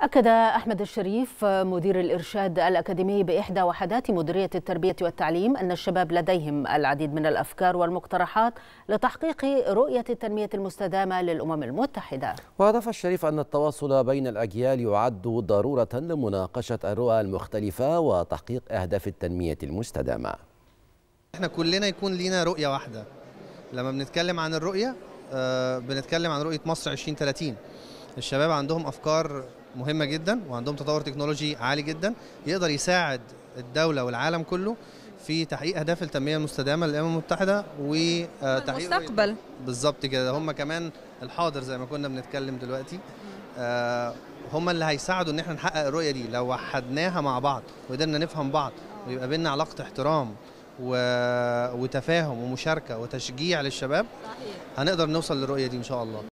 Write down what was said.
أكد أحمد الشريف مدير الإرشاد الأكاديمي بإحدى وحدات مديرية التربية والتعليم أن الشباب لديهم العديد من الأفكار والمقترحات لتحقيق رؤية التنمية المستدامة للأمم المتحدة وأضاف الشريف أن التواصل بين الأجيال يعد ضرورة لمناقشة الرؤى المختلفة وتحقيق أهداف التنمية المستدامة احنا كلنا يكون لينا رؤية واحدة لما بنتكلم عن الرؤية آه، بنتكلم عن رؤية مصر 2030 الشباب عندهم أفكار مهمه جدا وعندهم تطور تكنولوجي عالي جدا يقدر يساعد الدوله والعالم كله في تحقيق اهداف التنميه المستدامه للامم المتحده وتحقيق آه، المستقبل بالظبط كده هم كمان الحاضر زي ما كنا بنتكلم دلوقتي آه، هم اللي هيساعدوا ان احنا نحقق الرؤيه دي لو وحدناها مع بعض وقدرنا نفهم بعض آه. ويبقى بينا علاقه احترام و... وتفاهم ومشاركه وتشجيع للشباب صحيح. هنقدر نوصل للرؤيه دي ان شاء الله